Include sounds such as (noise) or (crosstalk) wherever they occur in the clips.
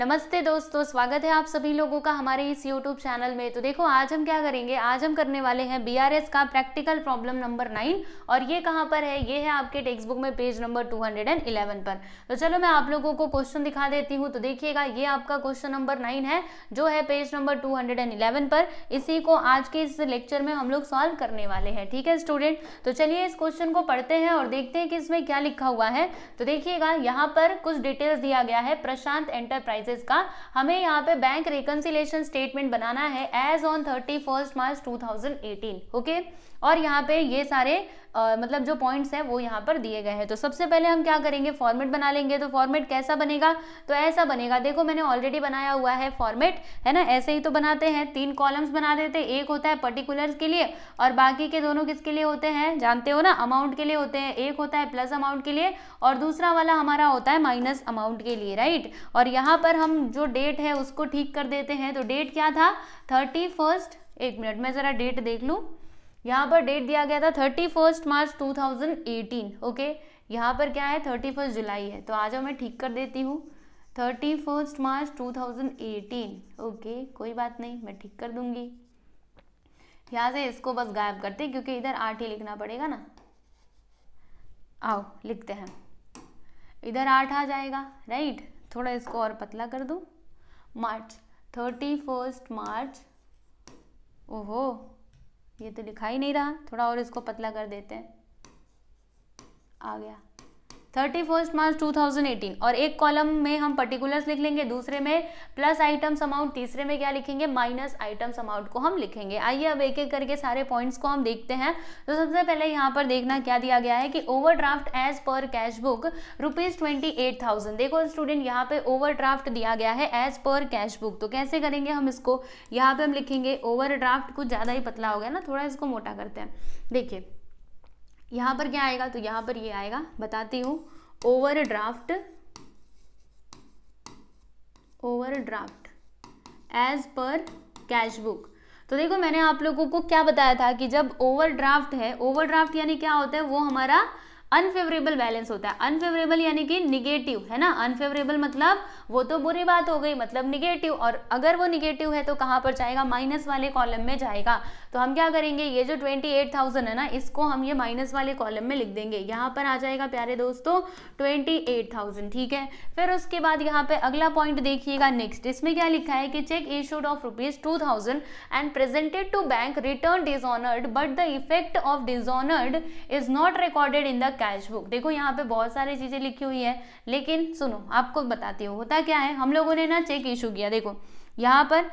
नमस्ते दोस्तों स्वागत है आप सभी लोगों का हमारे इस यूट्यूब चैनल में तो देखो आज हम क्या करेंगे आज हम करने वाले हैं BRS का प्रैक्टिकल प्रॉब्लम नंबर नाइन और ये कहाँ पर है ये है आपके टेक्स्ट बुक में पेज नंबर 211 पर तो चलो मैं आप लोगों को क्वेश्चन दिखा देती हूँ तो देखिएगा ये आपका क्वेश्चन नंबर नाइन है जो है पेज नंबर टू पर इसी को आज के इस लेक्चर में हम लोग सॉल्व करने वाले हैं ठीक है स्टूडेंट तो चलिए इस क्वेश्चन को पढ़ते हैं और देखते हैं कि इसमें क्या लिखा हुआ है तो देखिएगा यहाँ पर कुछ डिटेल्स दिया गया है प्रशांत एंटरप्राइज एक्सपेंसेस का हमें यहाँ पे बैंक रिकनसिलेशन स्टेटमेंट बनाना है as on thirty first March two thousand eighteen okay और यहाँ पे ये सारे आ, मतलब जो पॉइंट्स हैं वो यहाँ पर दिए गए हैं तो सबसे पहले हम क्या करेंगे फॉर्मेट बना लेंगे तो फॉर्मेट कैसा बनेगा तो ऐसा बनेगा देखो मैंने ऑलरेडी बनाया हुआ है फॉर्मेट है ना ऐसे ही तो बनाते हैं तीन कॉलम्स बना देते हैं एक होता है पर्टिकुलर्स के लिए और बाकी के दोनों किसके लिए होते हैं जानते हो ना अमाउंट के लिए होते हैं एक होता है प्लस अमाउंट के लिए और दूसरा वाला हमारा होता है माइनस अमाउंट के लिए राइट और यहाँ पर हम जो डेट है उसको ठीक कर देते हैं तो डेट क्या था थर्टी फर्स्ट एक मिनट मैं ज़रा डेट देख लूँ यहाँ पर डेट दिया गया था thirty first March two thousand eighteen okay यहाँ पर क्या है थर्टी फर्स्ट जुलाई है तो आ जाओ मैं ठीक कर देती हूँ thirty first March two thousand eighteen okay कोई बात नहीं मैं ठीक कर दूंगी यहाँ से इसको बस गायब करते क्योंकि इधर आठ ही लिखना पड़ेगा ना आओ लिखते हैं इधर आठ आ जाएगा राइट थोड़ा इसको और पतला कर दूँ मार्च थर्टी फर्स्ट मार्च ओहो ये तो लिखा ही नहीं रहा थोड़ा और इसको पतला कर देते हैं आ गया thirty first March two thousand eighteen और एक कॉलम में हम पर्टिकुलर्स लिख लेंगे दूसरे में प्लस आइटम्स अमाउंट तीसरे में क्या लिखेंगे माइनस आइटम्स अमाउंट को हम लिखेंगे आइए अब एक एक करके सारे पॉइंट्स को हम देखते हैं तो सबसे पहले यहाँ पर देखना क्या दिया गया है कि over as per cash book rupees twenty eight thousand देखो स्टूडेंट यहाँ पे ओवर दिया गया है एज पर कैश बुक तो कैसे करेंगे हम इसको यहाँ पे हम लिखेंगे ओवर कुछ ज़्यादा ही पतला हो गया ना थोड़ा इसको मोटा करते हैं देखिए यहाँ पर क्या आएगा तो यहाँ पर ये यह आएगा बताती हूँ overdraft overdraft as per cash book तो देखो मैंने आप लोगों को क्या बताया था कि जब ओवर ड्राफ्ट है ओवर ड्राफ्ट यानी क्या होता है वो हमारा अनफेवरेबल बैलेंस होता है अनफेवरेबल यानी कि निगेटिव है ना अनफेवरेबल मतलब वो तो बुरी बात हो गई मतलब निगेटिव और अगर वो निगेटिव है तो कहां पर जाएगा माइनस वाले कॉलम में जाएगा तो हम क्या करेंगे ये जो ट्वेंटी एट थाउजेंड है ना इसको हम ये माइनस वाले कॉलम में लिख देंगे यहाँ पर आ जाएगा प्यारे दोस्तों ट्वेंटी एट थाउजेंड ठीक है फिर उसके बाद यहाँ पे अगला पॉइंट देखिएगा नेक्स्ट इसमें क्या लिखा है कि cheque issued of rupees two thousand and presented to bank return dishonoured but the effect of dishonoured is not recorded in the cash book देखो यहाँ पे बहुत सारी चीजें लिखी हुई है लेकिन सुनो आपको बताती हूँ होता क्या है हम लोगों ने ना चेक इशू किया देखो यहाँ पर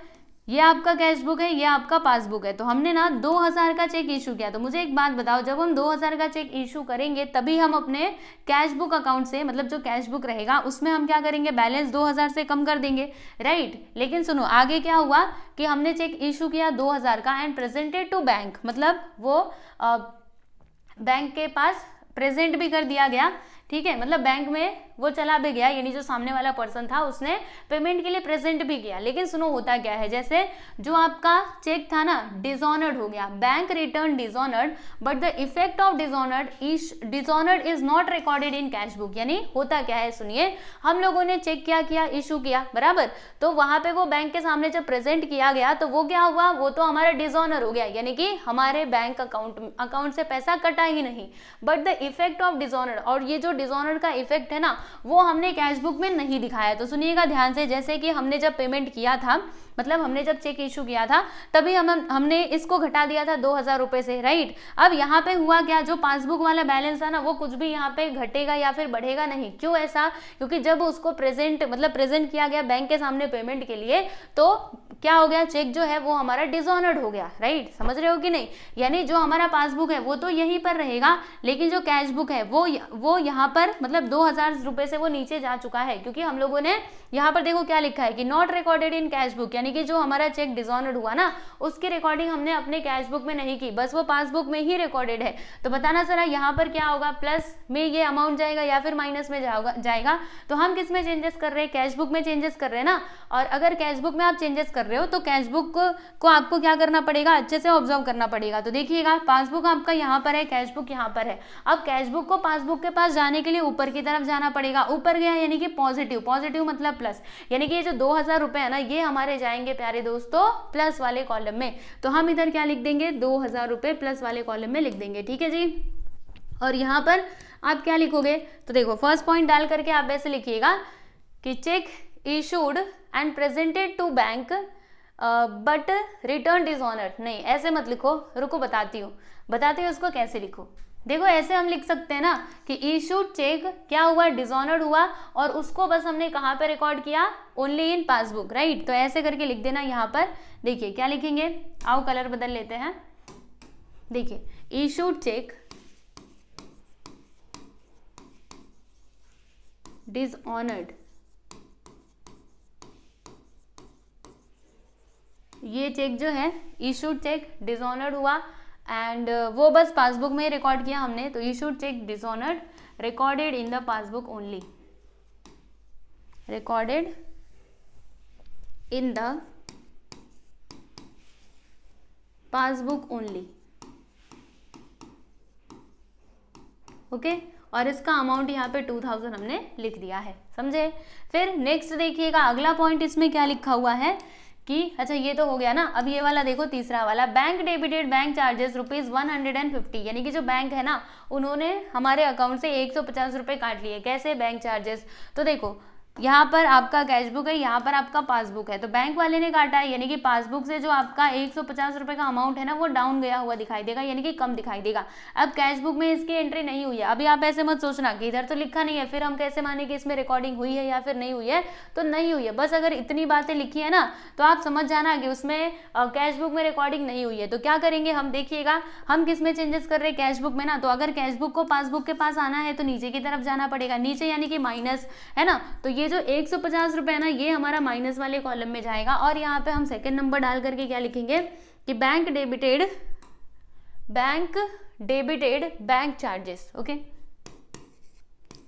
ये आपका कैश बुक है ये आपका पासबुक है तो हमने ना 2000 का चेक इशू किया तो मुझे एक बात बताओ जब हम 2000 का चेक इशू करेंगे तभी हम अपने कैश बुक अकाउंट से मतलब जो कैश बुक रहेगा उसमें हम क्या करेंगे बैलेंस 2000 से कम कर देंगे राइट लेकिन सुनो आगे क्या हुआ कि हमने चेक इशू किया 2000 का एंड प्रेजेंटेड टू बैंक मतलब वो बैंक के पास प्रेजेंट भी कर दिया गया ठीक है मतलब बैंक में वो चला भी गया यानी जो सामने वाला पर्सन था उसने पेमेंट के लिए प्रेजेंट भी किया लेकिन सुनो होता क्या है जैसे जो आपका चेक था ना डिजोनर्ड हो गया bank return dishonoured but the effect of dishonoured is dishonoured is not recorded in cash book यानी होता क्या है सुनिए हम लोगों ने चेक क्या किया इशू किया बराबर तो वहां पे वो बैंक के सामने जब प्रेजेंट किया गया तो वो क्या हुआ वो तो हमारा डिजोनर हो गया यानी कि हमारे बैंक अकाउंट अकाउंट से पैसा कटा ही नहीं but the effect of dishonoured और ये जो डिसऑनर का इफेक्ट है ना वो हमने कैश बुक में नहीं दिखाया तो सुनिएगा ध्यान से जैसे कि हमने जब पेमेंट किया था मतलब हमने जब चेक इशू किया था तभी हम हमने इसको घटा दिया था दो हज़ार रुपए से राइट अब यहाँ पे हुआ क्या जो पासबुक वाला बैलेंस था ना वो कुछ भी यहाँ पे घटेगा या फिर बढ़ेगा नहीं क्यों ऐसा क्योंकि जब उसको प्रेजेंट मतलब प्रेजेंट किया गया बैंक के सामने पेमेंट के लिए तो क्या हो गया चेक जो है वो हमारा डिसऑनर्ड हो गया राइट समझ रहे हो कि नहीं यानी जो हमारा पासबुक है वो तो यहीं पर रहेगा लेकिन जो कैश बुक है वो वो यहाँ यहाँ पर मतलब दो हज़ार रुपये से वो नीचे जा चुका है क्योंकि हम लोगों ने यहाँ पर देखो क्या लिखा है कि not recorded in cash book यानी कि जो हमारा चेक डिजॉनर्ड हुआ ना उसकी रिकॉर्डिंग हमने अपने कैश बुक में नहीं की बस वो पासबुक में ही रिकॉर्डेड है तो बताना सर यहाँ पर क्या होगा प्लस में ये अमाउंट जाएगा या फिर माइनस में जाएगा तो हम किस में चेंजेस कर रहे हैं कैश बुक में चेंजेस कर रहे हैं ना और अगर कैश बुक में आप चेंजेस कर रहे हो तो कैश बुक को आपको क्या करना पड़ेगा अच्छे से ऑब्जर्व करना पड़ेगा तो देखिएगा पासबुक आपका यहाँ पर है कैश बुक यहाँ पर है अब कैश बुक को पासबुक के पास जाने जाने के लिए ऊपर की तरफ जाना पड़ेगा ऊपर गया यानी कि पॉजिटिव पॉजिटिव मतलब प्लस यानी कि ये जो दो हजार रुपए है ना ये हमारे जाएंगे प्यारे दोस्तों प्लस वाले कॉलम में तो हम इधर क्या लिख देंगे दो हजार रुपए प्लस वाले कॉलम में लिख देंगे ठीक है जी और यहां पर आप क्या लिखोगे तो देखो फर्स्ट पॉइंट डाल करके आप वैसे लिखिएगा कि cheque issued and presented to bank but return is honour नहीं ऐसे मत लिखो रुको बताती हूँ बताती हूँ उसको कैसे लिखो देखो ऐसे हम लिख सकते हैं ना कि ईशू चेक क्या हुआ डिजॉनर्ड हुआ और उसको बस हमने कहाँ पर रिकॉर्ड किया ओनली इन पासबुक राइट तो ऐसे करके लिख देना यहाँ पर देखिए क्या लिखेंगे आओ कलर बदल लेते हैं देखिए ईशू चेक डिसऑनर्ड ये चेक जो है ईशू चेक डिजॉनर्ड हुआ एंड uh, वो बस पासबुक में रिकॉर्ड किया हमने तो you should cheque dishonoured recorded in the passbook only recorded in the passbook only okay और इसका अमाउंट यहाँ पे टू थाउजेंड हमने लिख दिया है समझे फिर नेक्स्ट देखिएगा अगला पॉइंट इसमें क्या लिखा हुआ है कि अच्छा ये तो हो गया ना अब ये वाला देखो तीसरा वाला bank debited bank charges rupees one hundred and fifty यानी कि जो बैंक है ना उन्होंने हमारे अकाउंट से एक सौ पचास रुपए काट लिए कैसे बैंक चार्जेस तो देखो यहाँ पर आपका कैशबुक है यहाँ पर आपका पासबुक है तो बैंक वाले ने काटा है यानी कि पासबुक से जो आपका एक सौ का अमाउंट है ना वो डाउन गया हुआ दिखाई देगा यानी कि कम दिखाई देगा अब कैशबुक में इसकी एंट्री नहीं हुई है अभी आप ऐसे मत सोचना कि इधर तो लिखा नहीं है फिर हम कैसे माने कि इसमें रिकॉर्डिंग हुई है या फिर नहीं हुई है तो नहीं हुई है बस अगर इतनी बातें लिखी है ना तो आप समझ जाना कि उसमें कैशबुक में रिकॉर्डिंग नहीं हुई है तो क्या करेंगे हम देखिएगा हम किस में चेंजेस कर रहे हैं कैशबुक में ना तो अगर कैशबुक को पासबुक के पास आना है तो नीचे की तरफ जाना पड़ेगा नीचे यानी कि माइनस है ना तो ये जो एक सौ पचास रुपये है ना ये हमारा माइनस वाले कॉलम में जाएगा और यहाँ पे हम सेकेंड नंबर डाल करके क्या लिखेंगे कि bank debited bank debited bank charges okay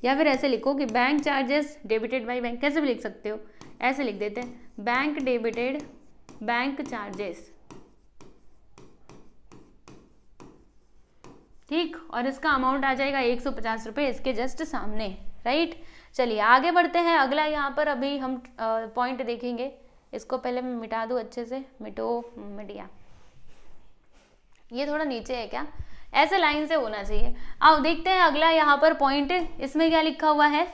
या फिर ऐसे लिखो कि bank charges debited by bank कैसे भी लिख सकते हो ऐसे लिख देते हैं बैंक डेबिटेड बैंक चार्जेस ठीक और इसका अमाउंट आ जाएगा एक सौ पचास रुपये इसके जस्ट सामने राइट right? चलिए आगे बढ़ते हैं अगला यहाँ पर अभी हम पॉइंट देखेंगे इसको पहले मैं मिटा दूँ अच्छे से मिटो मिटिया ये थोड़ा नीचे है क्या ऐसे लाइन से होना चाहिए अब देखते हैं अगला यहाँ पर पॉइंट इसमें क्या लिखा हुआ है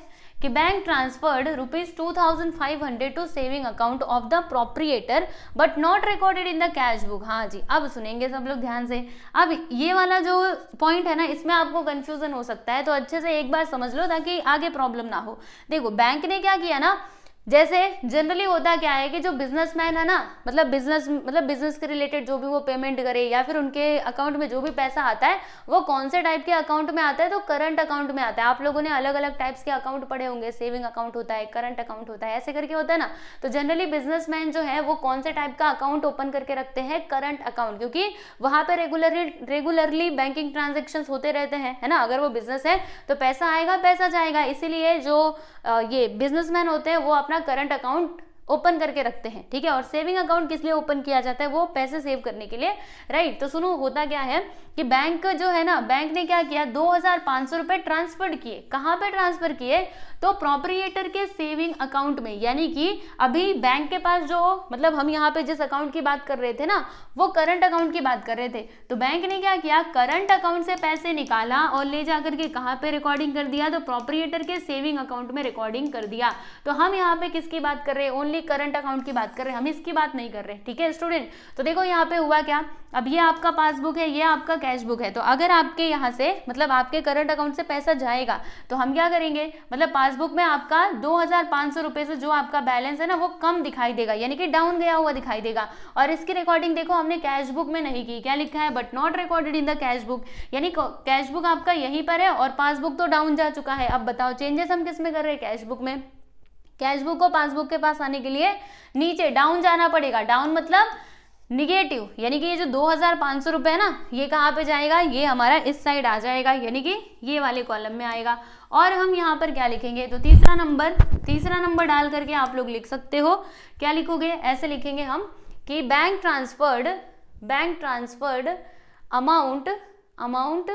कि bank transferred rupees two thousand five hundred to saving account of the proprietor but not recorded in the cash book हाँ जी अब सुनेंगे सब लोग ध्यान से अब ये वाला जो पॉइंट है ना इसमें आपको कंफ्यूजन हो सकता है तो अच्छे से एक बार समझ लो ताकि आगे प्रॉब्लम ना हो देखो बैंक ने क्या किया ना जैसे जनरली होता क्या है कि जो बिजनेसमैन है ना मतलब बिजनेस मतलब बिजनेस के रिलेटेड जो भी वो पेमेंट करे या फिर उनके अकाउंट में जो भी पैसा आता है वो कौन से टाइप के अकाउंट में आता है तो करंट अकाउंट में आता है आप लोगों ने अलग अलग टाइप्स के अकाउंट पढ़े होंगे सेविंग अकाउंट होता है करंट अकाउंट होता है ऐसे करके होता है ना तो जनरली बिजनेसमैन जो है वो कौन से टाइप का अकाउंट ओपन करके रखते हैं करंट अकाउंट क्योंकि वहां पर रेगुलरली रेगुलरली बैंकिंग ट्रांजेक्शन होते रहते हैं है ना अगर वो बिजनेस है तो पैसा आएगा पैसा जाएगा इसीलिए जो ये बिजनेसमैन होते हैं वो अपना अपना करंट अकाउंट ओपन करके रखते हैं ठीक है और सेविंग अकाउंट किस लिए ओपन किया जाता है वो पैसे सेव करने के लिए राइट तो सुनो होता क्या है कि बैंक जो है ना बैंक ने क्या किया दो रुपए ट्रांसफर किए कहाँ पे ट्रांसफर किए तो प्रोप्रिएटर के सेविंग अकाउंट में यानी कि अभी बैंक के पास जो मतलब हम यहाँ पे जिस अकाउंट की बात कर रहे थे ना वो करंट अकाउंट की बात कर रहे थे तो बैंक ने क्या किया करंट अकाउंट से पैसे निकाला और ले जाकर के कहाँ पे रिकॉर्डिंग कर दिया तो प्रोप्रिएटर के सेविंग अकाउंट में रिकॉर्डिंग कर दिया तो हम यहाँ पे किसकी बात कर रहे हैं ओनली करंट अकाउंट की बात कर रहे हैं हम इसकी बात नहीं कर रहे ठीक है स्टूडेंट तो देखो यहाँ पे हुआ क्या अब ये आपका पासबुक है ये आपका कैश बुक है तो अगर आपके यहाँ से मतलब आपके करंट अकाउंट से पैसा जाएगा तो हम क्या करेंगे मतलब पासबुक में आपका दो हज़ार से जो आपका बैलेंस है ना वो कम दिखाई देगा यानी कि डाउन गया हुआ दिखाई देगा और इसकी रिकॉर्डिंग देखो हमने कैश बुक में नहीं की क्या लिखा है but not recorded in the cash book यानी कैश बुक आपका यहीं पर है और पासबुक तो डाउन जा चुका है अब बताओ चेंजेस हम किस में कर रहे हैं कैश बुक में कैशबुक और पासबुक के पास आने के लिए नीचे डाउन जाना पड़ेगा डाउन मतलब निगेटिव यानी कि ये जो दो रुपए सौ है ना ये कहाँ पे जाएगा ये हमारा इस साइड आ जाएगा यानी कि ये वाले कॉलम में आएगा और हम यहाँ पर क्या लिखेंगे तो तीसरा नंबर तीसरा नंबर डाल करके आप लोग लिख सकते हो क्या लिखोगे ऐसे लिखेंगे हम कि bank transferred bank transferred amount amount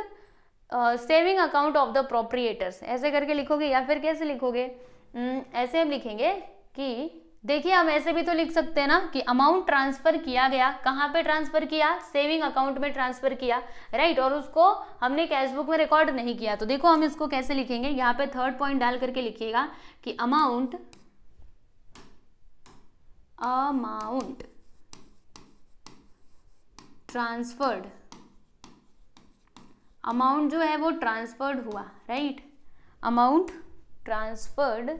saving account of the proprietors ऐसे करके लिखोगे या फिर कैसे लिखोगे हम्म, ऐसे हम लिखेंगे कि देखिए हम ऐसे भी तो लिख सकते हैं ना कि अमाउंट ट्रांसफर किया गया कहाँ पे ट्रांसफर किया सेविंग अकाउंट में ट्रांसफर किया राइट और उसको हमने कैशबुक में रिकॉर्ड नहीं किया तो देखो हम इसको कैसे लिखेंगे यहाँ पे थर्ड पॉइंट डाल करके लिखिएगा कि अमाउंट अमाउंट ट्रांसफर्ड अमाउंट जो है वो ट्रांसफर्ड हुआ right amount transferred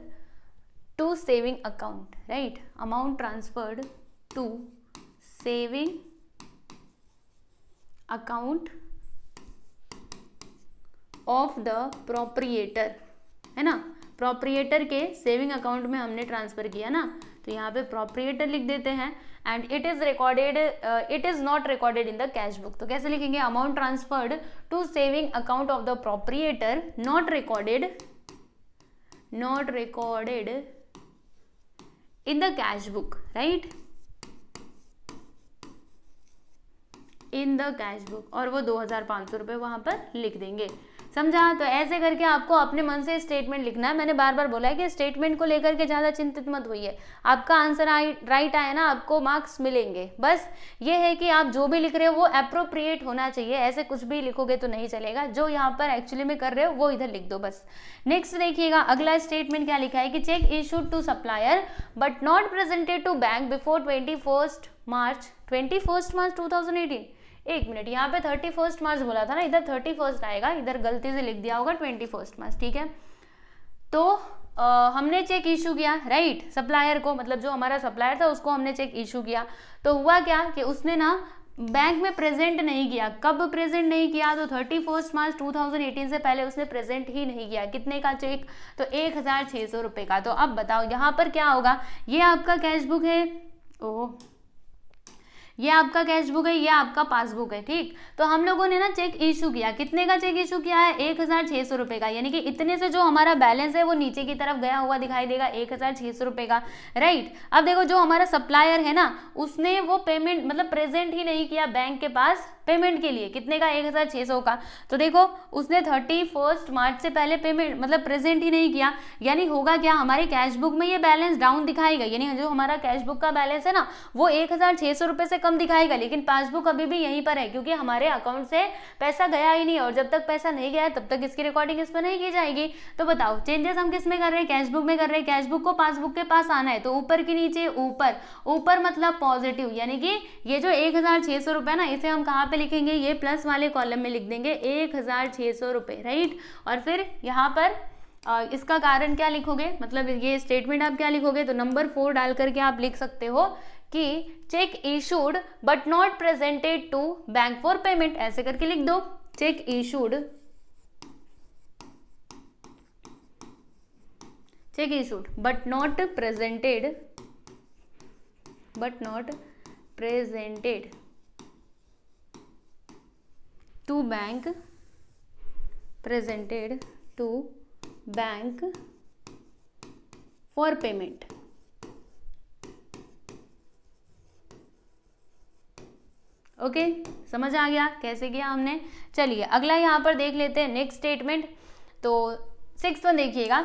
to saving account right amount transferred to saving account of the proprietor है ना प्रोप्रिएटर के सेविंग अकाउंट में हमने ट्रांसफ़र किया ना तो यहाँ पे प्रोप्रिएटर लिख देते हैं and it is recorded it is not recorded in the cash book तो कैसे लिखेंगे amount transferred to saving account of the proprietor not recorded not recorded in the cash book right in the cash book और वो दो हज़ार पांच सौ रुपए वहां पर लिख देंगे समझा तो ऐसे करके आपको अपने मन से स्टेटमेंट लिखना है मैंने बार बार बोला है कि स्टेटमेंट को लेकर के ज़्यादा चिंतित मत होइए आपका आंसर आई राइट आया ना आपको मार्क्स मिलेंगे बस ये है कि आप जो भी लिख रहे हो वो अप्रोप्रिएट होना चाहिए ऐसे कुछ भी लिखोगे तो नहीं चलेगा जो यहाँ पर एक्चुअली में कर रहे हो वो इधर लिख दो बस नेक्स्ट देखिएगा अगला स्टेटमेंट क्या लिखा है कि cheque issued to supplier but not presented to bank before twenty March twenty March two एक मिनट यहाँ पे थर्टी फर्स्ट मार्च बोला था ना इधर थर्टी फर्स्ट आएगा इधर गलती से लिख दिया होगा ट्वेंटी फर्स्ट मार्च ठीक है तो आ, हमने चेक इशू किया राइट सप्लायर को मतलब जो हमारा सप्लायर था उसको हमने चेक इशू किया तो हुआ क्या कि उसने ना बैंक में प्रेजेंट नहीं किया कब प्रेजेंट नहीं किया तो thirty first March two thousand eighteen से पहले उसने प्रेजेंट ही नहीं किया कितने का चेक तो एक हज़ार छह सौ रुपए का तो अब बताओ यहाँ पर क्या होगा ये आपका कैश बुक है ओह ये आपका कैश बुक है ये आपका पासबुक है ठीक तो हम लोगों ने ना चेक इशू किया कितने का चेक इशू किया है एक हज़ार छः सौ रुपये का यानी कि इतने से जो हमारा बैलेंस है वो नीचे की तरफ गया हुआ दिखाई देगा एक हज़ार छः सौ रुपये का राइट अब देखो जो हमारा सप्लायर है ना उसने वो पेमेंट मतलब प्रेजेंट ही नहीं किया बैंक के पास पेमेंट के लिए कितने का एक हज़ार छः सौ का तो देखो उसने थर्टी फर्स्ट मार्च से पहले पेमेंट मतलब प्रेजेंट ही नहीं किया यानी होगा क्या हमारे कैश बुक में ये बैलेंस डाउन दिखाएगा यानी जो हमारा कैश बुक का बैलेंस है ना वो एक हज़ार छः सौ रुपये से कम दिखाएगा लेकिन पासबुक अभी भी यहीं पर है क्योंकि हमारे अकाउंट से पैसा गया ही नहीं और जब तक पैसा नहीं गया तब तक इसकी रिकॉर्डिंग इस पर नहीं की जाएगी तो बताओ चेंजेस हम किस में कर रहे हैं कैश बुक में कर रहे हैं कैश बुक को पासबुक के पास आना है तो ऊपर के नीचे ऊपर ऊपर मतलब पॉजिटिव यानी कि ये जो एक हज़ार छः सौ रुपये ना इसे हम कहाँ पे में लिखेंगे ये प्लस वाले कॉलम में लिख देंगे एक हज़ार छः सौ रुपये राइट और फिर यहाँ पर इसका कारण क्या लिखोगे मतलब ये स्टेटमेंट आप क्या लिखोगे तो नंबर फोर डाल करके आप लिख सकते हो कि cheque issued but not presented to bank for payment ऐसे करके लिख दो cheque issued cheque issued but not presented but not presented to bank presented to bank for payment okay okay, समझ आ गया कैसे किया हमने चलिए अगला यहां पर देख लेते हैं नेक्स्ट स्टेटमेंट तो सिक्स वन देखिएगा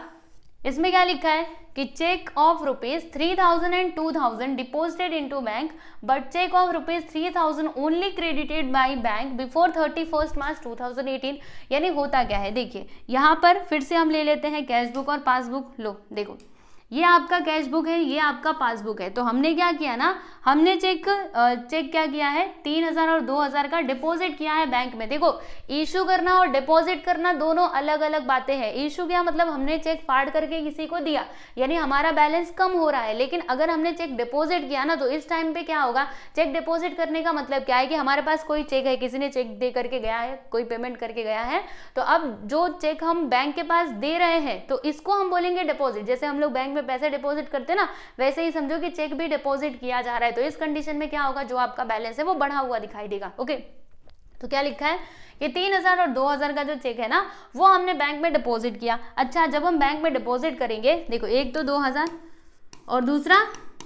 इसमें क्या लिखा है कि cheque of rupees three thousand and two thousand deposited into bank but cheque of rupees three thousand only credited by bank before thirty first March two thousand eighteen यानी होता क्या है देखिए यहाँ पर फिर से हम ले लेते हैं कैश बुक और पासबुक लो देखो ये आपका कैश बुक है ये आपका पासबुक है तो हमने क्या किया ना हमने चेक चेक क्या किया है तीन हजार और दो हजार का डिपॉजिट किया है बैंक में देखो इशू करना और डिपॉजिट करना दोनों अलग अलग बातें हैं इशू क्या मतलब हमने चेक फाड़ करके किसी को दिया यानी हमारा बैलेंस कम हो रहा है लेकिन अगर हमने चेक डिपॉजिट किया ना तो इस टाइम पे क्या होगा चेक डिपॉजिट करने का मतलब क्या है कि हमारे पास कोई चेक है किसी ने चेक दे करके गया है कोई पेमेंट करके गया है तो अब जो चेक हम बैंक के पास दे रहे हैं तो इसको हम बोलेंगे डिपॉजिट जैसे हम लोग बैंक में में पैसे डिपॉजिट करते हैं ना वैसे ही समझो कि चेक भी डिपॉजिट किया जा रहा है तो इस कंडीशन में क्या होगा जो आपका बैलेंस है वो बढ़ा हुआ दिखाई देगा ओके तो क्या लिखा है कि तीन हजार और दो हजार का जो चेक है ना वो हमने बैंक में डिपॉजिट किया अच्छा जब हम बैंक में डिपॉजिट करेंगे देखो एक तो दो हजार और दूसरा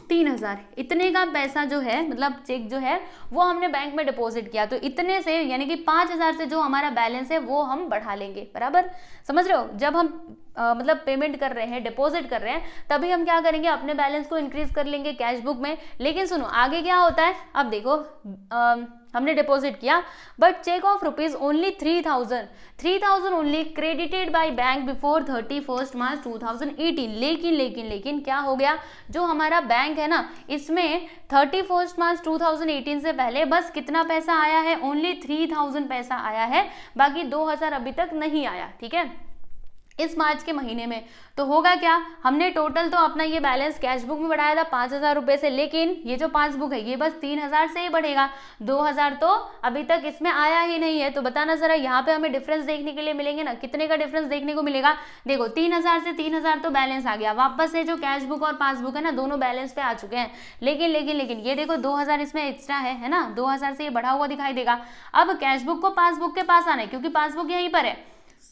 तीन हज़ार इतने का पैसा जो है मतलब चेक जो है वो हमने बैंक में डिपॉजिट किया तो इतने से यानी कि पाँच हज़ार से जो हमारा बैलेंस है वो हम बढ़ा लेंगे बराबर समझ रहे हो जब हम आ, मतलब पेमेंट कर रहे हैं डिपॉजिट कर रहे हैं तभी हम क्या करेंगे अपने बैलेंस को इंक्रीज कर लेंगे कैश बुक में लेकिन सुनो आगे क्या होता है अब देखो आ, हमने डिपॉजिट किया but cheque of rupees only three thousand three thousand only credited by bank before thirty first March two thousand eighteen लेकिन लेकिन लेकिन क्या हो गया जो हमारा बैंक है ना इसमें thirty first March two thousand eighteen से पहले बस कितना पैसा आया है ओनली थ्री थाउजेंड पैसा आया है बाकी दो हजार अभी तक नहीं आया ठीक है इस मार्च के महीने में तो होगा क्या हमने टोटल तो अपना ये बैलेंस कैश बुक में बढ़ाया था पांच हज़ार रुपए से लेकिन ये जो पांच बुक है ये बस तीन हज़ार से ही बढ़ेगा दो हज़ार तो अभी तक इसमें आया ही नहीं है तो बताना ज़रा यहाँ पे हमें डिफरेंस देखने के लिए मिलेंगे ना कितने का डिफरेंस देखने को मिलेगा देखो तीन हज़ार से तीन हज़ार तो बैलेंस आ गया वापस से जो कैश बुक और पासबुक है ना दोनों बैलेंस पे आ चुके हैं लेकिन लेकिन लेकिन ये देखो दो हज़ार इसमें एक्स्ट्रा है है ना दो हज़ार से ये बढ़ा हुआ दिखाई देगा अब कैश बुक को पासबुक के पास आना है क्योंकि पासबुक यहीं पर है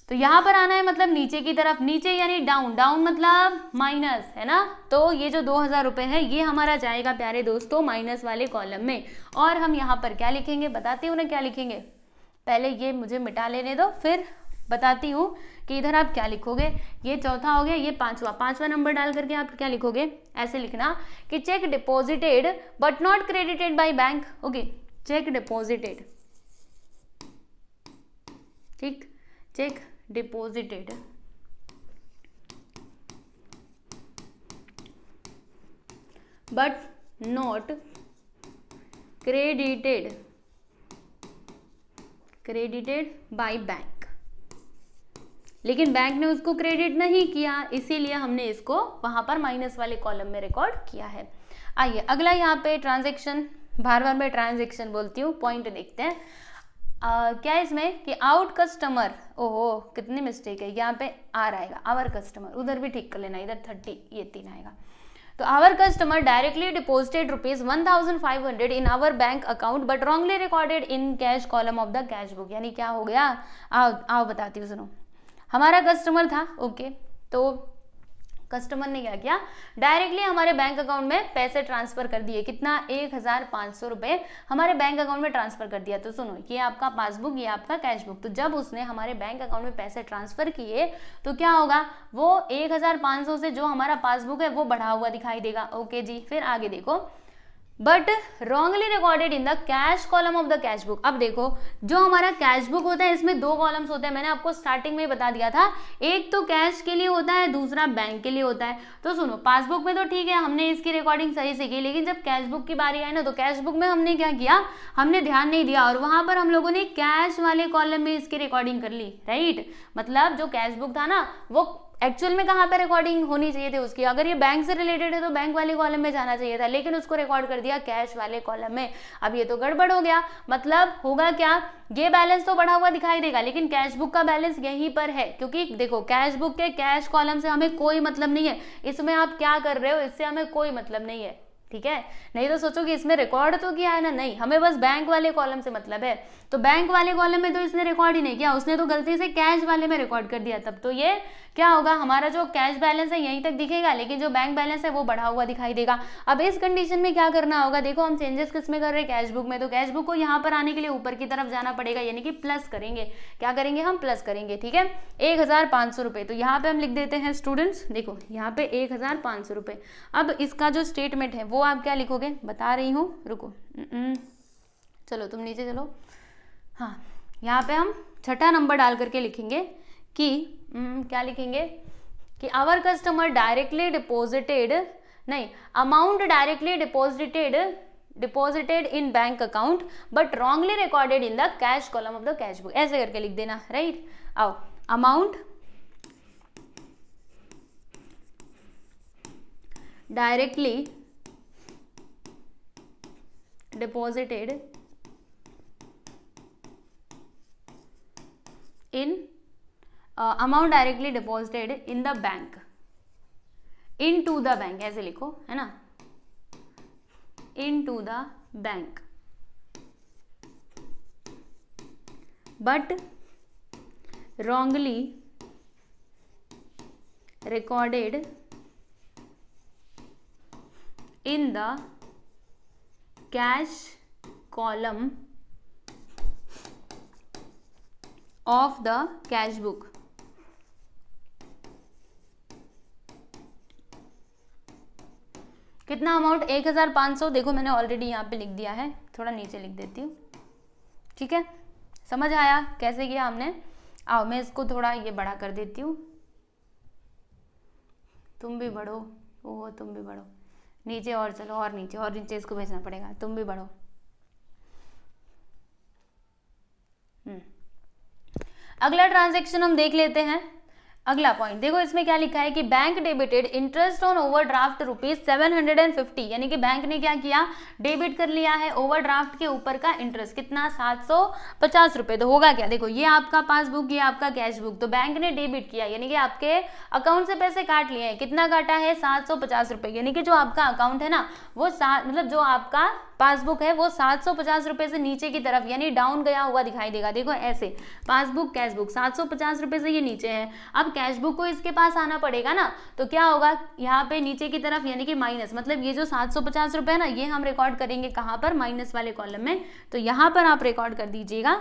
तो यहां पर आना है मतलब नीचे की तरफ नीचे यानी डाउन डाउन मतलब माइनस है ना तो ये जो दो हज़ार रुपए है ये हमारा जाएगा प्यारे दोस्तों माइनस वाले कॉलम में और हम यहाँ पर क्या लिखेंगे बताती हूँ ना क्या लिखेंगे पहले ये मुझे मिटा लेने दो फिर बताती हूँ कि इधर आप क्या लिखोगे ये चौथा हो गया ये पांचवा पांचवा नंबर डाल करके आप क्या लिखोगे ऐसे लिखना कि cheque deposited but not credited by bank okay cheque deposited ठीक cheque deposited but not credited credited by bank लेकिन बैंक ने उसको क्रेडिट नहीं किया इसीलिए हमने इसको वहां पर माइनस वाले कॉलम में रिकॉर्ड किया है आइए अगला यहां पे ट्रांजेक्शन बार बार मैं ट्रांजेक्शन बोलती हूँ पॉइंट देखते हैं क्या इसमें कि आउट कस्टमर ओहो कितनी मिस्टेक है यहाँ पे आर आएगा आवर कस्टमर उधर भी ठीक कर लेना इधर थर्टी ये तीन आएगा तो our customer directly deposited rupees one thousand five hundred in our bank account but wrongly recorded in cash column of the cash book यानी क्या हो गया आओ आओ बताती हूँ सुनो हमारा कस्टमर था ओके okay, तो कस्टमर ने क्या किया डायरेक्टली हमारे बैंक अकाउंट में पैसे ट्रांसफर कर दिए कितना एक हज़ार पाँच सौ रुपये हमारे बैंक अकाउंट में ट्रांसफर कर दिया तो सुनो ये आपका पासबुक ये आपका कैश बुक तो जब उसने हमारे बैंक अकाउंट में पैसे ट्रांसफर किए तो क्या होगा वो एक हज़ार पाँच सौ से जो हमारा पासबुक है वो बढ़ा हुआ दिखाई देगा ओके जी फिर आगे देखो but wrongly recorded in the cash column of the cash book अब देखो जो हमारा कैश बुक होता है इसमें दो कॉलम्स होते हैं मैंने आपको स्टार्टिंग में बता दिया था एक तो कैश के लिए होता है दूसरा बैंक के लिए होता है तो सुनो पासबुक में तो ठीक है हमने इसकी रिकॉर्डिंग सही से की लेकिन जब कैश बुक की बारी आई ना तो कैश बुक में हमने क्या किया हमने ध्यान नहीं दिया और वहां पर हम लोगों ने कैश वाले कॉलम में इसकी रिकॉर्डिंग कर ली राइट मतलब जो कैश बुक था ना वो एक्चुअल में कहाँ पे रिकॉर्डिंग होनी चाहिए थी उसकी अगर ये बैंक से रिलेटेड है तो बैंक वाले कॉलम में जाना चाहिए था लेकिन उसको रिकॉर्ड कर दिया कैश वाले कॉलम में अब ये तो गड़बड़ हो गया मतलब होगा क्या ये बैलेंस तो बढ़ा हुआ दिखाई देगा लेकिन कैश बुक का बैलेंस यहीं पर है क्योंकि देखो कैश बुक के कैश कॉलम से हमें कोई मतलब नहीं है इसमें आप क्या कर रहे हो इससे हमें कोई मतलब नहीं है ठीक है नहीं तो सोचो कि इसमें रिकॉर्ड तो किया है ना नहीं हमें बस बैंक वाले कॉलम से मतलब है तो बैंक वाले कॉलम में तो इसने रिकॉर्ड ही नहीं किया उसने तो गलती से कैश वाले में रिकॉर्ड कर दिया तब तो ये क्या होगा हमारा जो कैश बैलेंस है यहीं तक दिखेगा लेकिन जो बैंक बैलेंस है वो बढ़ा हुआ दिखाई देगा अब इस कंडीशन में क्या करना होगा देखो हम चेंजेस किस में कर रहे हैं कैश बुक में तो कैश बुक को यहाँ पर आने के लिए ऊपर की तरफ जाना पड़ेगा यानी कि प्लस करेंगे क्या करेंगे हम प्लस करेंगे ठीक है एक हजार सौ तो यहाँ पे हम लिख देते हैं स्टूडेंट्स देखो यहाँ पे एक हजार सौ अब इसका जो स्टेटमेंट है वो आप क्या लिखोगे बता रही हूँ रुको हम्म, चलो तुम नीचे चलो हाँ यहाँ पे हम छठा नंबर डाल करके लिखेंगे कि हम्म, क्या लिखेंगे कि आवर कस्टमर डायरेक्टली डिपोजिटेड नहीं amount directly deposited deposited in bank account but wrongly recorded in the cash column of the cash book ऐसे करके लिख देना राइट आओ amount directly deposited in uh, amount directly deposited in the bank into the bank bank ऐसे लिखो है ना into the bank but wrongly recorded in the cash column of the cash book कितना amount एक हज़ार पाँच सौ देखो मैंने ऑलरेडी यहाँ पे लिख दिया है थोड़ा नीचे लिख देती हूँ ठीक है समझ आया कैसे किया हमने आओ मैं इसको थोड़ा ये बड़ा कर देती हूँ तुम भी बढ़ो ओह तुम भी बढ़ो नीचे और चलो और नीचे और नीचे इसको भेजना पड़ेगा तुम भी बढ़ो हम्म। अगला ट्रांजेक्शन हम देख लेते हैं अगला पॉइंट देखो इसमें क्या लिखा है कि bank debited interest on overdraft rupees seven hundred and fifty यानी कि बैंक ने क्या किया डेबिट कर लिया है ओवरड्राफ्ट के ऊपर का इंटरेस्ट कितना सात सौ पचास रुपए तो होगा क्या देखो ये आपका पासबुक ये आपका कैश बुक तो बैंक ने डेबिट किया यानी कि आपके अकाउंट से पैसे काट लिए हैं कितना काटा है सात सौ पचास यानी कि जो आपका अकाउंट है ना वो सात मतलब जो आपका पासबुक है वो सात सौ पचास रुपए से नीचे की तरफ यानी डाउन गया हुआ दिखाई देगा देखो ऐसे पासबुक कैश बुक सात सौ पचास रुपए से ये नीचे है अब कैशबुक को इसके पास आना पड़ेगा ना तो क्या होगा यहाँ पे नीचे की तरफ यानी कि माइनस मतलब ये जो सात सौ पचास रुपए है ना ये हम रिकॉर्ड करेंगे कहाँ पर माइनस वाले कॉलम में तो यहाँ पर आप रिकॉर्ड कर दीजिएगा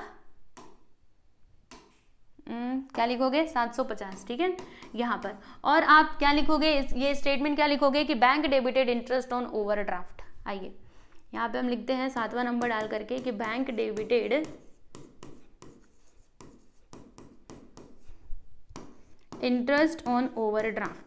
हम्म, क्या लिखोगे 750 ठीक है यहाँ पर और आप क्या लिखोगे ये स्टेटमेंट क्या लिखोगे कि bank debited interest on overdraft आइए यहाँ पे हम लिखते हैं सातवां नंबर डाल करके कि bank debited interest on overdraft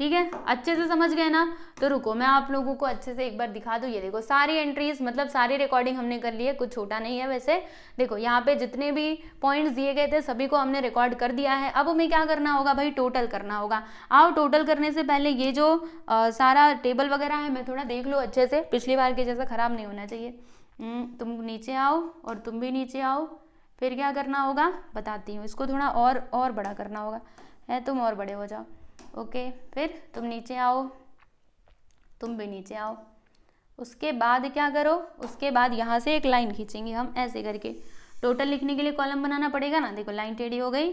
ठीक है अच्छे से समझ गए ना तो रुको मैं आप लोगों को अच्छे से एक बार दिखा दूँ ये देखो सारी एंट्रीज मतलब सारी रिकॉर्डिंग हमने कर ली है कुछ छोटा नहीं है वैसे देखो यहाँ पे जितने भी पॉइंट्स दिए गए थे सभी को हमने रिकॉर्ड कर दिया है अब हमें क्या करना होगा भाई टोटल करना होगा आओ टोटल करने से पहले ये जो आ, सारा टेबल वगैरह है मैं थोड़ा देख लूँ अच्छे से पिछली बार के जैसा ख़राब नहीं होना चाहिए हम्म, तुम नीचे आओ और तुम भी नीचे आओ फिर क्या करना होगा बताती हूँ इसको थोड़ा और और बड़ा करना होगा है तुम और बड़े हो जाओ ओके फिर तुम नीचे आओ तुम भी नीचे आओ उसके बाद क्या करो उसके बाद यहाँ से एक लाइन खींचेंगे हम ऐसे करके टोटल लिखने के लिए कॉलम बनाना पड़ेगा ना देखो लाइन टेढ़ी हो गई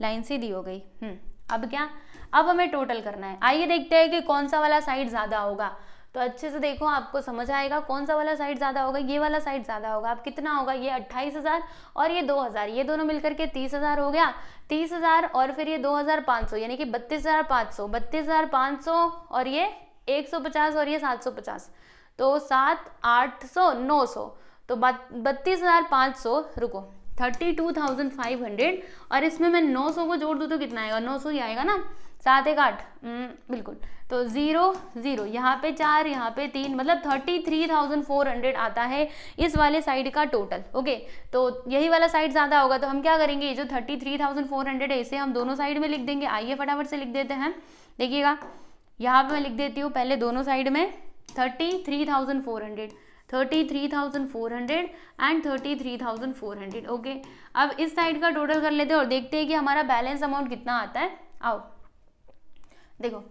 लाइन सीधी हो गई हम्म अब क्या अब हमें टोटल करना है आइए देखते हैं कि कौन सा वाला साइड ज़्यादा होगा तो अच्छे से देखो आपको समझ आएगा कौन सा वाला साइड ज़्यादा होगा ये वाला साइड ज़्यादा होगा आप कितना होगा ये अट्ठाईस हज़ार और ये दो हज़ार ये दोनों मिलकर के तीस हज़ार हो गया तीस हज़ार और फिर ये दो हज़ार पाँच सौ यानी कि बत्तीस हज़ार पाँच सौ बत्तीस हज़ार पाँच सौ और ये एक सौ पचास और ये सात सौ पचास तो सात आठ सौ नौ सौ तो बत्तीस हज़ार पाँच सौ रुको thirty two thousand five hundred और इसमें मैं नौ सौ को जोड़ दू तो कितना आएगा नौ सौ ही आएगा ना सात एक आठ हम्म, बिल्कुल तो ज़ीरो ज़ीरो यहाँ पे चार यहाँ पे तीन मतलब thirty three thousand four hundred आता है इस वाले साइड का टोटल ओके तो यही वाला साइड ज़्यादा होगा तो हम क्या करेंगे ये जो thirty three thousand four hundred है इसे हम दोनों साइड में लिख देंगे आइए फटाफट से लिख देते हैं देखिएगा यहाँ पे मैं लिख देती हूँ पहले दोनों साइड में thirty three thousand four hundred thirty three thousand four hundred and thirty three thousand four hundred okay अब इस साइड का टोटल कर लेते हैं और देखते हैं कि हमारा बैलेंस अमाउंट कितना आता है आओ देखो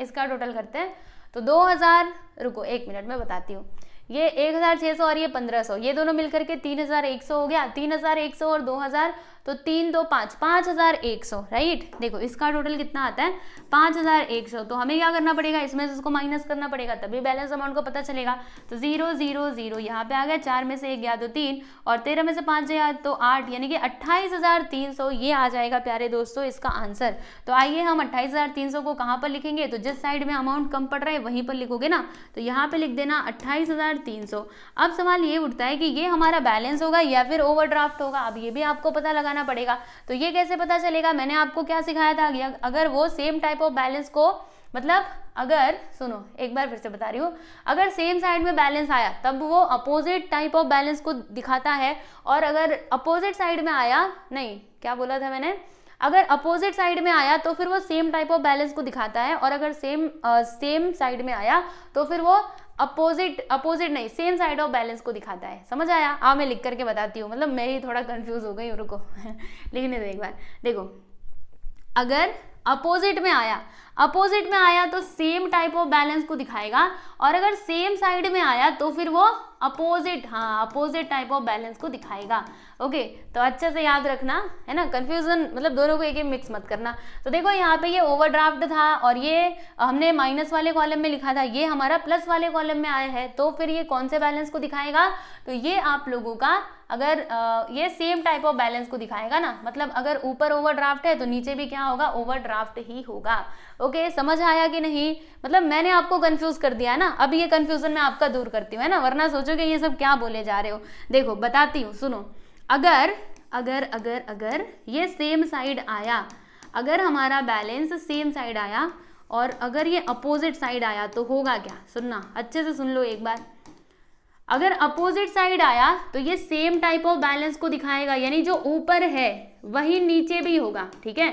इसका टोटल करते हैं तो 2000 रुको एक मिनट में बताती हूँ ये 1600 और ये 1500 ये दोनों मिलकर के 3100 हो गया 3100 और हजार तो तीन दो पाँच पाँच हज़ार एक सौ राइट देखो इसका टोटल कितना आता है पाँच हज़ार एक सौ तो हमें क्या करना पड़ेगा इसमें से इसको माइनस करना पड़ेगा तभी बैलेंस अमाउंट को पता चलेगा तो जीरो जीरो जीरो यहाँ पे आ गया चार में से एक गया तो तीन और तेरह में से पाँच गया तो आठ यानी कि अट्ठाईस हज़ार तीन सौ ये आ जाएगा प्यारे दोस्तों इसका आंसर तो आइए हम अट्ठाईस हज़ार तीन सौ को कहाँ पर लिखेंगे तो जिस साइड में अमाउंट कम पड़ रहा है वहीं पर लिखोगे ना तो यहाँ पर लिख देना अट्ठाईस हज़ार तीन सौ अब सवाल ये उठता है कि ये हमारा बैलेंस होगा या फिर ओवरड्राफ्ट होगा अब ये भी आपको पता लगा लगाना पड़ेगा तो ये कैसे पता चलेगा मैंने आपको क्या सिखाया था अगर वो सेम टाइप ऑफ बैलेंस को मतलब अगर सुनो एक बार फिर से बता रही हूँ अगर सेम साइड में बैलेंस आया तब वो अपोजिट टाइप ऑफ बैलेंस को दिखाता है और अगर अपोजिट साइड में आया नहीं क्या बोला था मैंने अगर अपोजिट साइड में आया तो फिर वो सेम टाइप ऑफ बैलेंस को दिखाता है और अगर सेम सेम साइड में आया तो फिर वो अपोजिट अपोजिट नहीं सेम साइड ऑफ बैलेंस को दिखाता है समझ आया आ हाँ, मैं लिख करके बताती हूँ मतलब मैं ही थोड़ा कंफ्यूज हो गई रुको (laughs) लेकिन एक बार देखो अगर अपोजिट में आया अपोजिट में आया तो सेम टाइप ऑफ बैलेंस को दिखाएगा और अगर सेम साइड में आया तो फिर वो अपोजिट हाँ अपोजिट टाइप ऑफ बैलेंस को दिखाएगा ओके तो अच्छे से याद रखना है ना कंफ्यूजन मतलब दोनों को एक एक मिक्स मत करना तो देखो यहाँ पे ये ओवरड्राफ्ट था और ये हमने माइनस वाले कॉलम में लिखा था ये हमारा प्लस वाले कॉलम में आया है तो फिर ये कौन से बैलेंस को दिखाएगा तो ये आप लोगों का अगर ये सेम टाइप ऑफ बैलेंस को दिखाएगा ना मतलब अगर ऊपर ओवरड्राफ्ट है तो नीचे भी क्या होगा ओवरड्राफ्ट ही होगा ओके समझ आया कि नहीं मतलब मैंने आपको कंफ्यूज कर दिया ना अब ये कंफ्यूजन मैं आपका दूर करती हूँ है ना वरना सोचो कि ये सब क्या बोले जा रहे हो देखो बताती हूँ सुनो अगर अगर अगर अगर ये सेम साइड आया अगर हमारा बैलेंस सेम साइड आया और अगर ये अपोजिट साइड आया तो होगा क्या सुनना अच्छे से सुन लो एक बार अगर अपोजिट साइड आया तो ये सेम टाइप ऑफ बैलेंस को दिखाएगा यानी जो ऊपर है वही नीचे भी होगा ठीक है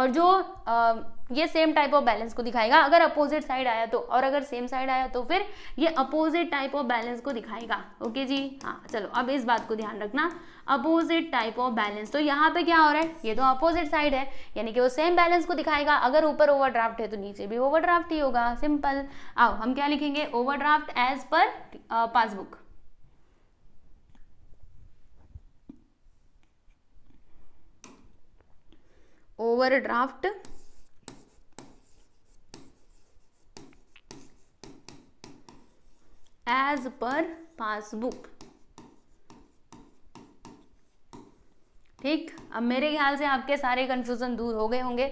और जो आ, ये सेम टाइप ऑफ बैलेंस को दिखाएगा अगर अपोजिट साइड आया तो और अगर सेम साइड आया तो फिर ये अपोजिट टाइप ऑफ बैलेंस को दिखाएगा ओके जी हाँ चलो अब इस बात को ध्यान रखना अपोजिट टाइप ऑफ बैलेंस तो यहाँ पे क्या हो रहा है ये तो अपोजिट साइड है यानी कि वो सेम बैलेंस को दिखाएगा अगर ऊपर ओवरड्राफ्ट है तो नीचे भी ओवरड्राफ्ट ही होगा सिंपल आओ हम क्या लिखेंगे overdraft as per passbook draft as per passbook ठीक अब मेरे ख्याल से आपके सारे कंफ्यूजन दूर हो गए होंगे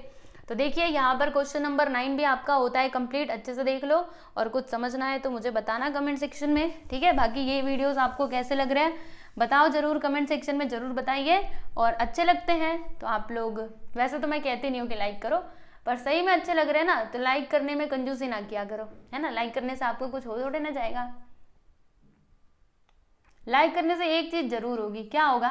तो देखिए यहाँ पर क्वेश्चन नंबर नाइन भी आपका होता है कंप्लीट अच्छे से देख लो और कुछ समझना है तो मुझे बताना कमेंट सेक्शन में ठीक है बाकी ये वीडियोस आपको कैसे लग रहे हैं बताओ जरूर कमेंट सेक्शन में ज़रूर बताइए और अच्छे लगते हैं तो आप लोग वैसे तो मैं कहती नहीं हूँ कि लाइक करो पर सही में अच्छे लग रहे हैं ना तो लाइक करने में कंजूसी ना किया करो है ना लाइक करने से आपको कुछ हो जोड़े ना जाएगा लाइक करने से एक चीज़ ज़रूर होगी क्या होगा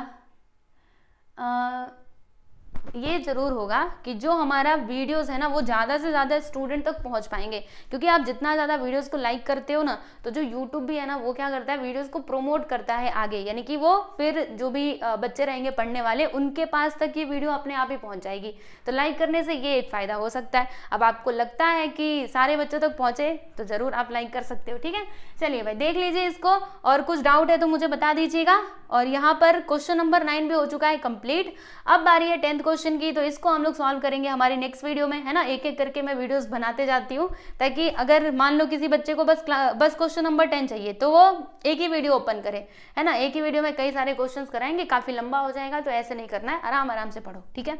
ये ज़रूर होगा कि जो हमारा वीडियोस है ना वो ज़्यादा से ज़्यादा स्टूडेंट तक पहुंच पाएंगे क्योंकि आप जितना ज़्यादा वीडियोस को लाइक करते हो ना तो जो यूट्यूब भी है ना वो क्या करता है वीडियोस को प्रोमोट करता है आगे यानी कि वो फिर जो भी बच्चे रहेंगे पढ़ने वाले उनके पास तक ये वीडियो अपने आप ही पहुँच जाएगी तो लाइक करने से ये एक फ़ायदा हो सकता है अब आपको लगता है कि सारे बच्चों तक पहुँचे तो ज़रूर आप लाइक कर सकते हो ठीक है चलिए भाई देख लीजिए इसको और कुछ डाउट है तो मुझे बता दीजिएगा और यहाँ पर क्वेश्चन नंबर नाइन भी हो चुका है कंप्लीट अब बारी है टेंथ को क्वेश्चन की तो इसको हम लोग सॉल्व करेंगे हमारे नेक्स्ट वीडियो में है ना एक एक करके मैं वीडियोस बनाते जाती हूँ ताकि अगर मान लो किसी बच्चे को बस बस क्वेश्चन नंबर टेन चाहिए तो वो एक ही वीडियो ओपन करे है ना एक ही वीडियो में कई सारे क्वेश्चन कराएंगे काफ़ी लंबा हो जाएगा तो ऐसे नहीं करना है आराम आराम से पढ़ो ठीक है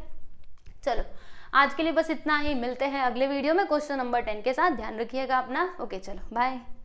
चलो आज के लिए बस इतना ही मिलते हैं अगले वीडियो में क्वेश्चन नंबर टेन के साथ ध्यान रखिएगा अपना ओके चलो बाय